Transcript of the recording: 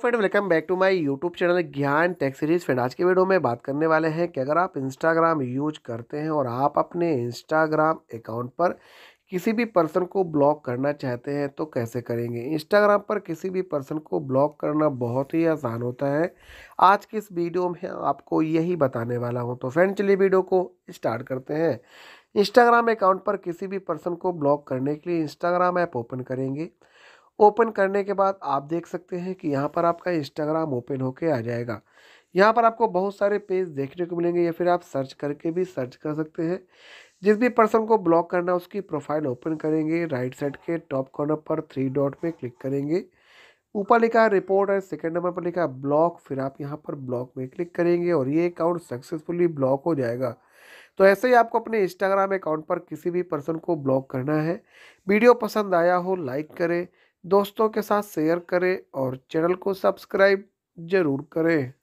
friend welcome back to my YouTube channel Gyan tech series friend आज के video में बात करने वाले हैं कि अगर आप इंस्टाग्राम यूज करते हैं और आप अपने इंस्टाग्राम अकाउंट पर किसी भी पर्सन को ब्लॉक करना चाहते हैं तो कैसे करेंगे इंस्टाग्राम पर किसी भी पर्सन को ब्लॉक करना बहुत ही आसान होता है आज की इस वीडियो में आपको यही बताने वाला हूँ तो फ्रेंड चलिए वीडियो को स्टार्ट करते हैं इंस्टाग्राम अकाउंट पर किसी भी पर्सन को ब्लॉक करने के लिए इंस्टाग्राम ऐप ओपन करेंगे ओपन करने के बाद आप देख सकते हैं कि यहाँ पर आपका इंस्टाग्राम ओपन होके आ जाएगा यहाँ पर आपको बहुत सारे पेज देखने को मिलेंगे या फिर आप सर्च करके भी सर्च कर सकते हैं जिस भी पर्सन को ब्लॉक करना उसकी प्रोफाइल ओपन करेंगे राइट साइड के टॉप कॉर्नर पर थ्री डॉट में क्लिक करेंगे ऊपर लिखा है रिपोर्ट है सेकेंड नंबर पर लिखा है ब्लॉक फिर आप यहाँ पर ब्लॉक में क्लिक करेंगे और ये अकाउंट सक्सेसफुली ब्लॉक हो जाएगा तो ऐसे ही आपको अपने इंस्टाग्राम अकाउंट पर किसी भी पर्सन को ब्लॉक करना है वीडियो पसंद आया हो लाइक करें दोस्तों के साथ शेयर करें और चैनल को सब्सक्राइब ज़रूर करें